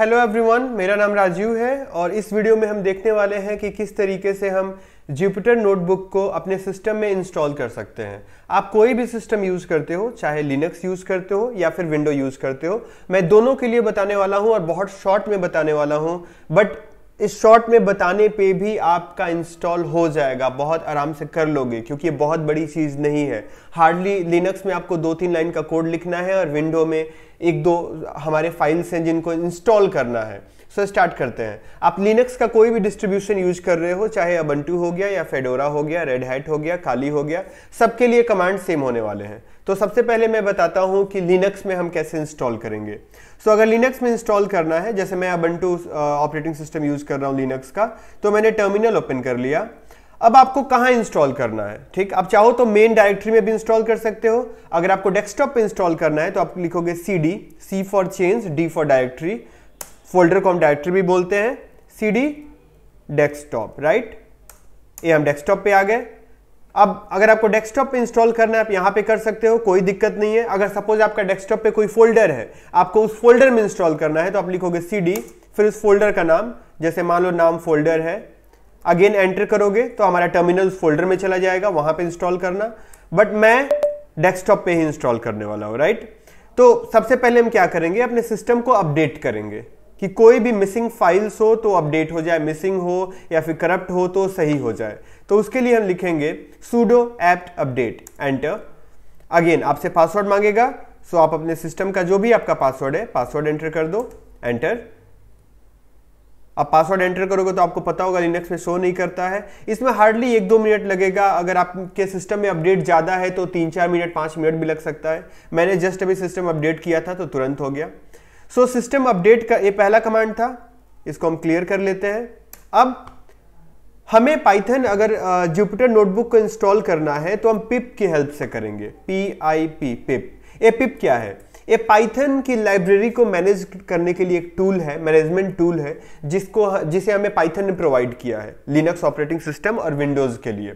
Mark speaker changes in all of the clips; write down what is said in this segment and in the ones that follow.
Speaker 1: Hello everyone मेरा नाम राजीव है और इस वीडियो में हम देखने वाले हैं कि किस तरीके से हम जुपिटर नोटबुक को अपने सिस्टम में इंस्टॉल कर सकते हैं आप कोई भी सिस्टम यूज़ करते हो चाहे लिनक्स यूज़ करते हो या फिर विंडो यूज़ करते हो मैं दोनों के लिए बताने वाला हूं और बहुत शॉर्ट में बताने वाला हूं बट इस शॉर्ट में बताने पे भी आपका इंस्टॉल हो जाएगा बहुत आराम से कर लोगे क्योंकि ये बहुत बड़ी चीज़ नहीं है हार्डली लिनक्स में आपको दो तीन लाइन का कोड लिखना है और विंडो में एक दो हमारे फाइल्स हैं जिनको इंस्टॉल करना है सो so, स्टार्ट करते हैं आप लिनक्स का कोई भी डिस्ट्रीब्यूशन यूज कर रहे हो चाहे अबंटू हो गया या फेडोरा हो गया रेड हैट हो गया काली हो गया सबके लिए कमांड सेम होने वाले हैं तो सबसे पहले मैं बताता हूँ कि लिनक्स में हम कैसे इंस्टॉल करेंगे सो so, अगर लिनक्स में इंस्टॉल करना है जैसे मैं अबंटू ऑपरेटिंग सिस्टम यूज कर रहा हूँ लिनक्स का तो मैंने टर्मिनल ओपन कर लिया अब आपको कहाँ इंस्टॉल करना है ठीक आप चाहो तो मेन डायरेक्टरी में भी इंस्टॉल कर सकते हो अगर आपको डेस्कटॉप पे इंस्टॉल करना है तो आप लिखोगे C D C for change D for directory folder को हम डायरेक्टरी भी बोलते हैं सी डी डेस्कटॉप राइट ये हम डेस्कटॉप पे आ गए अब अगर आपको डेस्कटॉप पे इंस्टॉल करना है आप यहाँ पे कर सकते हो कोई दिक्कत नहीं है अगर सपोज आपका डेस्कटॉप पे कोई फोल्डर है आपको उस फोल्डर में इंस्टॉल करना है तो आप लिखोगे सी डी फिर उस फोल्डर का नाम जैसे मान लो नाम फोल्डर है अगेन एंटर करोगे तो हमारा टर्मिनल फोल्डर में चला जाएगा वहां पे इंस्टॉल करना बट मैं डेस्कटॉप पे ही इंस्टॉल करने वाला हूँ राइट तो सबसे पहले हम क्या करेंगे अपने सिस्टम को अपडेट करेंगे कि कोई भी मिसिंग फाइल्स हो तो अपडेट हो जाए मिसिंग हो या फिर करप्ट हो तो सही हो जाए तो उसके लिए हम लिखेंगे sudo apt update enter again आपसे पासवर्ड मांगेगा सो आप अपने सिस्टम का जो भी आपका पासवर्ड है पासवर्ड एंटर कर दो एंटर आप पासवर्ड एंटर करोगे तो आपको पता होगा लिनक्स में शो नहीं करता है इसमें हार्डली एक दो मिनट लगेगा अगर आपके सिस्टम में अपडेट ज़्यादा है तो तीन चार मिनट पाँच मिनट भी लग सकता है मैंने जस्ट अभी सिस्टम अपडेट किया था तो तुरंत हो गया सो सिस्टम अपडेट का ये पहला कमांड था इसको हम क्लियर कर लेते हैं अब हमें पाइथन अगर जुपिटर नोटबुक को इंस्टॉल करना है तो हम पिप की हेल्प से करेंगे पी आई पी पिप ये पिप क्या है ये पाइथन की लाइब्रेरी को मैनेज करने के लिए एक टूल है मैनेजमेंट टूल है जिसको जिसे हमें पाइथन ने प्रोवाइड किया है लिनक्स ऑपरेटिंग सिस्टम और विंडोज़ के लिए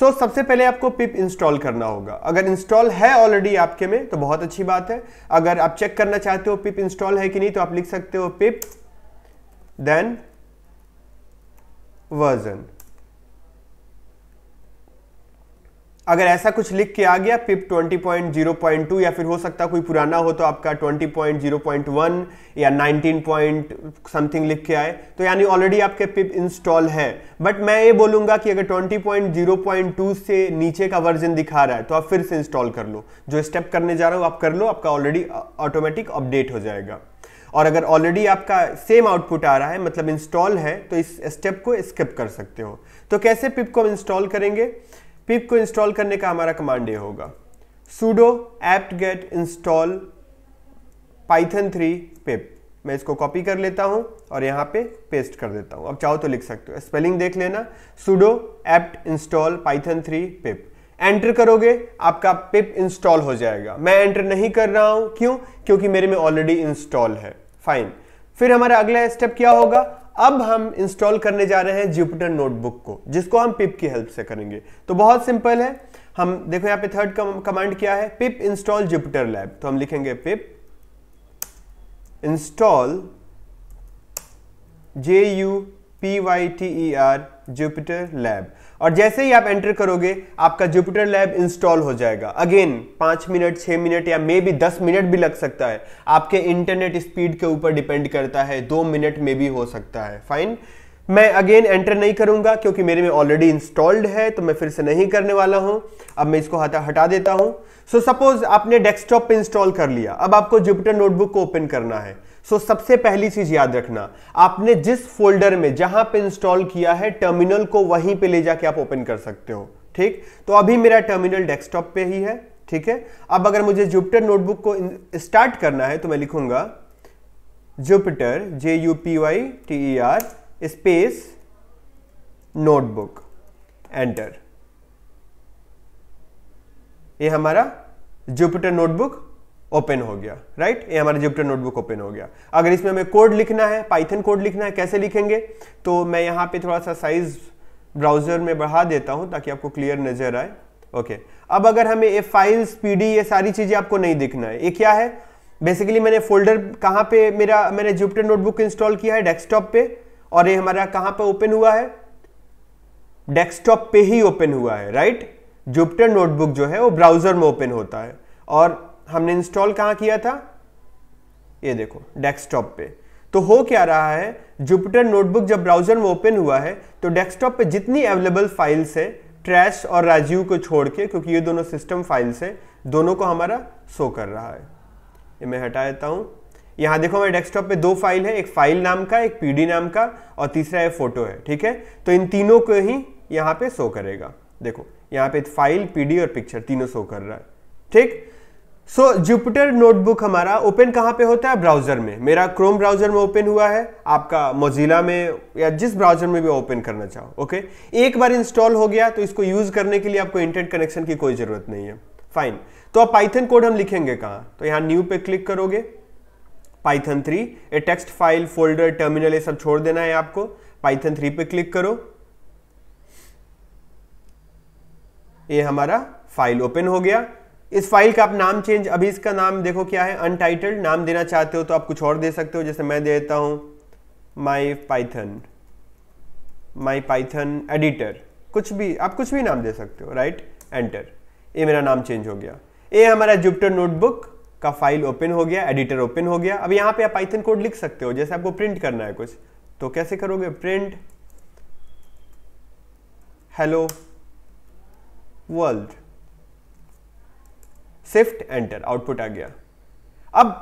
Speaker 1: सो so, सबसे पहले आपको पिप इंस्टॉल करना होगा अगर इंस्टॉल है ऑलरेडी आपके में तो बहुत अच्छी बात है अगर आप चेक करना चाहते हो पिप इंस्टॉल है कि नहीं तो आप लिख सकते हो पिप देन वर्जन अगर ऐसा कुछ लिख के आ गया पिप 20.0.2 या फिर हो सकता कोई पुराना हो तो आपका 20.0.1 या 19. समथिंग लिख के आए तो यानी ऑलरेडी आपके पिप इंस्टॉल है बट मैं ये बोलूंगा कि अगर 20.0.2 से नीचे का वर्जन दिखा रहा है तो आप फिर से इंस्टॉल कर लो जो स्टेप करने जा रहा हो आप कर लो आपका ऑलरेडी ऑटोमेटिक अपडेट हो जाएगा और अगर ऑलरेडी आपका सेम आउटपुट आ रहा है मतलब इंस्टॉल है तो इस स्टेप को स्किप कर सकते हो तो कैसे पिप को हम इंस्टॉल करेंगे पिप को इंस्टॉल करने का हमारा कमांड ये होगा sudo apt get install python 3 pip मैं इसको कॉपी कर लेता हूं और यहां पे पेस्ट कर देता हूं अब चाहो तो लिख सकते हो स्पेलिंग देख लेना sudo apt install python 3 pip enter करोगे आपका पिप इंस्टॉल हो जाएगा मैं एंटर नहीं कर रहा हूं क्यों क्योंकि मेरे में ऑलरेडी इंस्टॉल है फाइन फिर हमारा अगला स्टेप क्या होगा अब हम इंस्टॉल करने जा रहे हैं जुपिटर नोटबुक को जिसको हम पिप की हेल्प से करेंगे तो बहुत सिंपल है हम देखो यहां पे थर्ड कमांड क्या है पिप इंस्टॉल जुपिटर लैब तो हम लिखेंगे pip install J U P Y T E R Jupyter lab और जैसे ही आप एंटर करोगे आपका जुपिटर लैब इंस्टॉल हो जाएगा अगेन पांच मिनट छह मिनट या मे बी दस मिनट भी लग सकता है आपके इंटरनेट स्पीड के ऊपर डिपेंड करता है दो मिनट में भी हो सकता है फाइन मैं अगेन एंटर नहीं करूंगा क्योंकि मेरे में ऑलरेडी इंस्टॉल्ड है तो मैं फिर से नहीं करने वाला हूं अब मैं इसको हटा हटा देता हूं सो so, सपोज आपने डेस्कटॉप पे इंस्टॉल कर लिया अब आपको जुपिटर नोटबुक को ओपन करना है सो so, सबसे पहली चीज याद रखना आपने जिस फोल्डर में जहां पे इंस्टॉल किया है टर्मिनल को वहीं पे ले जाके आप ओपन कर सकते हो ठीक तो अभी मेरा टर्मिनल डेस्कटॉप पे ही है ठीक है अब अगर मुझे जुपिटर नोटबुक को स्टार्ट करना है तो मैं लिखूंगा Jupyter J U P Y T E R space notebook enter ये हमारा जुपिटर नोटबुक ओपन हो गया राइट ये हमारा जुपिटर नोटबुक ओपन हो गया अगर इसमें हमें कोड लिखना है पाइथन कोड लिखना है कैसे लिखेंगे तो मैं यहाँ पे थोड़ा सा साइज ब्राउजर में बढ़ा देता हूँ ताकि आपको क्लियर नजर आए ओके okay. अब अगर हमें ये फाइल्स पी ये सारी चीजें आपको नहीं दिखना है ये क्या है बेसिकली मैंने फोल्डर कहाँ पे मेरा मैंने जुपिटर नोटबुक इंस्टॉल किया है डेस्कटॉप पे और ये हमारा कहाँ पे ओपन हुआ है डेस्कटॉप पे ही ओपन हुआ है राइट जुपिटर नोटबुक जो है वो ब्राउजर में ओपन होता है और हमने इंस्टॉल कहां किया था ये देखो डेस्कटॉप पे तो हो क्या रहा है जुपिटर नोटबुक जब ब्राउजर में ओपन हुआ है तो डेस्कटॉप पे जितनी अवेलेबल फाइल्स है ट्रैश और राजीव को छोड़ के क्योंकि ये दोनों सिस्टम फाइल्स है दोनों को हमारा शो कर रहा है ये मैं हटा देता हूं यहां देखो हमारे डेस्कटॉप पे दो फाइल है एक फाइल नाम का एक पीडी नाम का और तीसरा है फोटो है ठीक है तो इन तीनों को ही यहां पे शो करेगा देखो यहां पे फाइल पीडी और पिक्चर तीनों शो कर रहा है ठीक सो जुपिटर नोटबुक हमारा ओपन कहाँ पे होता है ब्राउज़र में मेरा क्रोम ब्राउज़र में ओपन हुआ है आपका मोजिला में या जिस ब्राउज़र में भी ओपन करना चाहो ओके एक बार इंस्टॉल हो गया तो इसको यूज़ करने के लिए आपको इंटरनेट कनेक्शन की कोई ज़रूरत नहीं है फाइन तो अब पाइथन कोड हम लिखेंगे कहाँ तो यहाँ न्यू पे क्लिक करोगे Python three a text file folder terminal ये सब छोड़ देना है आपको पाइथन थ्री पे क्लिक करो ये हमारा फाइल ओपन हो गया इस फाइल का आप नाम चेंज अभी इसका नाम देखो क्या है अनटाइटल्ड नाम देना चाहते हो तो आप कुछ और दे सकते हो जैसे मैं देता हूं my Python my Python editor कुछ भी आप कुछ भी नाम दे सकते हो राइट एंटर ये मेरा नाम चेंज हो गया ये हमारा जुपिटर नोटबुक का फाइल ओपन हो गया एडिटर ओपन हो गया अब यहां पे आप पाइथन कोड लिख सकते हो जैसे आपको प्रिंट करना है कुछ तो कैसे करोगे print hello world shift enter output आ गया अब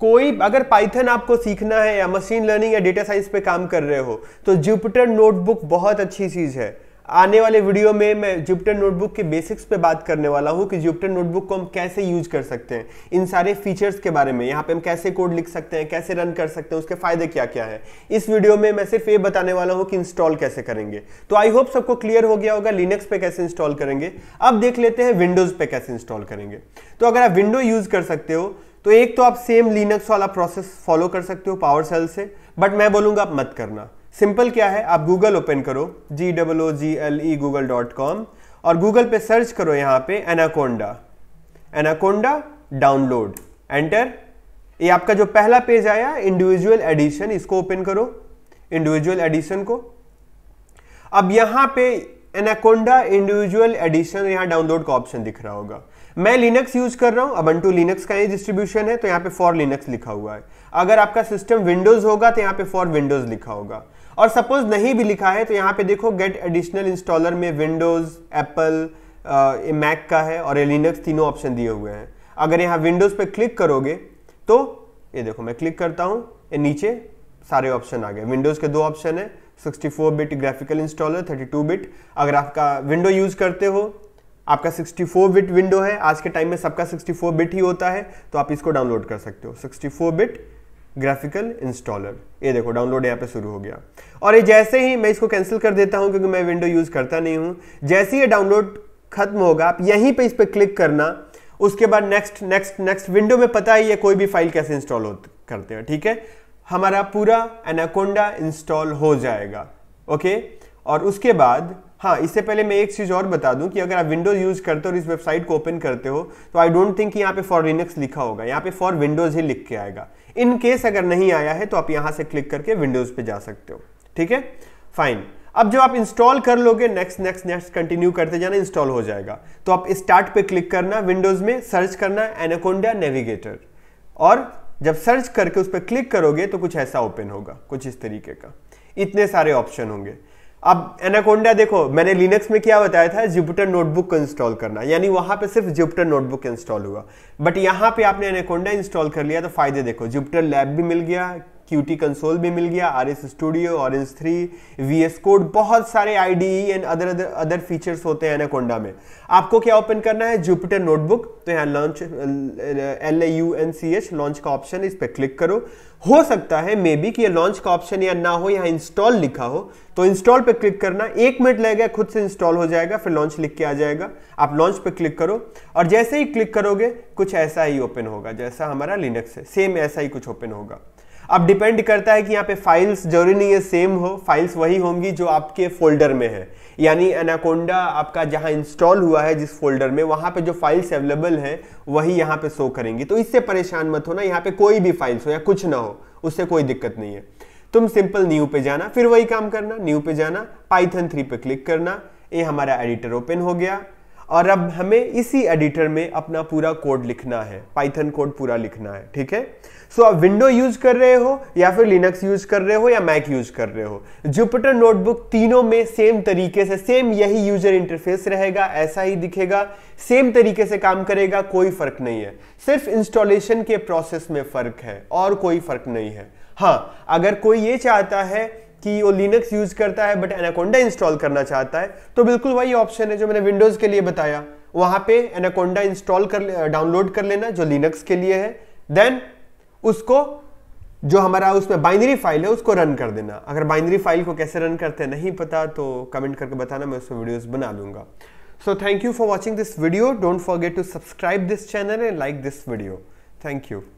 Speaker 1: कोई अगर पाइथन आपको सीखना है या मशीन लर्निंग या डेटा साइंस पे काम कर रहे हो तो जुपिटर नोटबुक बहुत अच्छी चीज़ है आने वाले वीडियो में मैं जुपिटर नोटबुक के बेसिक्स पे बात करने वाला हूँ कि जुपिटर नोटबुक को हम कैसे यूज कर सकते हैं इन सारे फीचर्स के बारे में यहाँ पे हम कैसे कोड लिख सकते हैं कैसे रन कर सकते हैं उसके फायदे क्या क्या है इस वीडियो में मैं सिर्फ ये बताने वाला हूँ कि इंस्टॉल कैसे करेंगे तो आई होप सबको क्लियर हो गया होगा लिनक्स पे कैसे इंस्टॉल करेंगे अब देख लेते हैं विंडोज पे कैसे इंस्टॉल करेंगे तो अगर आप विंडो यूज कर सकते हो तो एक तो आप सेम लिनक्स वाला प्रोसेस फॉलो कर सकते हो पावर सेल से बट मैं बोलूंगा आप मत करना सिंपल क्या है आप गूगल ओपन करो G double O G L E Google dot com और गूगल पे सर्च करो यहाँ पे एनाकोंडा एनाकोंडा डाउनलोड एंटर ये आपका जो पहला पेज आया इंडिविजुअल एडिशन इसको ओपन करो इंडिविजुअल एडिशन को अब यहाँ पे एनाकोंडा इंडिविजुअल एडिशन यहाँ डाउनलोड का ऑप्शन दिख रहा होगा मैं लिनक्स यूज कर रहा अब अबंटू लिनक्स का ही डिस्ट्रीब्यूशन है तो यहाँ पे फॉर लिनक्स लिखा हुआ है अगर आपका सिस्टम विंडोज होगा तो यहाँ पे फॉर विंडोज लिखा होगा और सपोज नहीं भी लिखा है तो यहाँ पे देखो गेट एडिशनल इंस्टॉलर में विंडोज एप्पल मैक का है और लिनक्स तीनों ऑप्शन दिए हुए हैं अगर यहाँ विंडोज पे क्लिक करोगे तो ये देखो मैं क्लिक करता हूँ ये नीचे सारे ऑप्शन आ गए विंडोज के दो ऑप्शन है 64 बिट ग्राफिकल इंस्टॉलर 32 बिट अगर आपका विंडो यूज करते हो आपका 64 बिट विंडो है आज के टाइम में सबका 64 बिट ही होता है तो आप इसको डाउनलोड कर सकते हो 64 बिट ग्राफिकल इंस्टॉलर ये देखो डाउनलोड यहाँ पे शुरू हो गया और ये जैसे ही मैं इसको कैंसिल कर देता हूँ क्योंकि मैं विंडो यूज़ करता नहीं हूँ जैसे ही डाउनलोड खत्म होगा आप यहीं पे इस पर क्लिक करना उसके बाद नेक्स्ट नेक्स्ट नेक्स्ट विंडो में पता ही है कोई भी फाइल कैसे इंस्टॉल करते हैं ठीक है हमारा पूरा एनाकोंडा इंस्टॉल हो जाएगा ओके और उसके बाद हाँ इससे पहले मैं एक चीज़ और बता दूं कि अगर आप विंडोज़ यूज़ करते हो और इस वेबसाइट को ओपन करते हो तो आई डोंट थिंक यहाँ पे फॉर लिनक्स लिखा होगा यहाँ पे फॉर विंडोज़ ही लिख के आएगा इन केस अगर नहीं आया है तो आप यहाँ से क्लिक करके विंडोज़ पे जा सकते हो ठीक है फाइन अब जब आप इंस्टॉल कर लोगे नेक्स्ट नेक्स्ट नेक्स्ट कंटिन्यू करते जाना इंस्टॉल हो जाएगा तो आप स्टार्ट पे क्लिक करना विंडोज़ में सर्च करना एनाकोंडा नेविगेटर और जब सर्च करके उस पर क्लिक करोगे तो कुछ ऐसा ओपन होगा कुछ इस तरीके का इतने सारे ऑप्शन होंगे अब एनाकोंडा देखो मैंने लिनक्स में क्या बताया था जुपिटर नोटबुक को इंस्टॉल करना यानी वहां पे सिर्फ जुपिटर नोटबुक इंस्टॉल हुआ बट यहां पे आपने एनाकोंडा इंस्टॉल कर लिया तो फायदे देखो जुपिटर लैब भी मिल गया क्यूटी कंसोल भी मिल गया R S studio orange three V S code बहुत सारे I D and other other other features होते हैं एनाकोंडा में आपको क्या ओपन करना है जुपिटर नोटबुक तो यहाँ launch L A U N C H launch का ऑप्शन इस पर क्लिक करो हो सकता है मे बी कि ये लॉन्च का ऑप्शन या ना हो यहाँ इंस्टॉल लिखा हो तो इंस्टॉल पे क्लिक करना एक मिनट लगेगा खुद से इंस्टॉल हो जाएगा फिर लॉन्च लिख के आ जाएगा आप लॉन्च पे क्लिक करो और जैसे ही क्लिक करोगे कुछ ऐसा ही ओपन होगा जैसा हमारा लिनक्स है सेम ऐसा ही कुछ ओपन होगा अब डिपेंड करता है कि यहाँ पे फाइल्स जरूरी नहीं है सेम हो फाइल्स वही होंगी जो आपके फोल्डर में है यानी एनाकोंडा आपका जहाँ इंस्टॉल हुआ है जिस फोल्डर में वहाँ पे जो फाइल्स अवेलेबल हैं वही यहाँ पे शो करेंगी तो इससे परेशान मत होना यहाँ पे कोई भी फाइल्स हो या कुछ ना हो उससे कोई दिक्कत नहीं है तुम सिंपल न्यू पे जाना फिर वही काम करना न्यू पे जाना पाइथन थ्री पे क्लिक करना ये हमारा एडिटर ओपन हो गया और अब हमें इसी एडिटर में अपना पूरा कोड लिखना है पाइथन कोड पूरा लिखना है ठीक है सो आप विंडो यूज कर रहे हो या फिर लिनक्स यूज कर रहे हो या मैक यूज कर रहे हो जुपिटर नोटबुक तीनों में सेम तरीके से सेम यही यूजर इंटरफेस रहेगा ऐसा ही दिखेगा सेम तरीके से काम करेगा कोई फर्क नहीं है सिर्फ इंस्टॉलेशन के प्रोसेस में फर्क है और कोई फर्क नहीं है हाँ अगर कोई ये चाहता है कि वो लिनक्स यूज करता है बट एनाकोंडा इंस्टॉल करना चाहता है तो बिल्कुल वही ऑप्शन है जो मैंने विंडोज के लिए बताया वहां पे एनाकोंडा इंस्टॉल कर डाउनलोड कर लेना जो लिनक्स के लिए है देन उसको जो हमारा उसमें बाइनरी फाइल है उसको रन कर देना अगर बाइनरी फाइल को कैसे रन करते हैं नहीं पता तो कमेंट करके बताना मैं उसमें वीडियोस बना दूंगा so thank you for watching this video don't forget to subscribe this channel and like this video thank you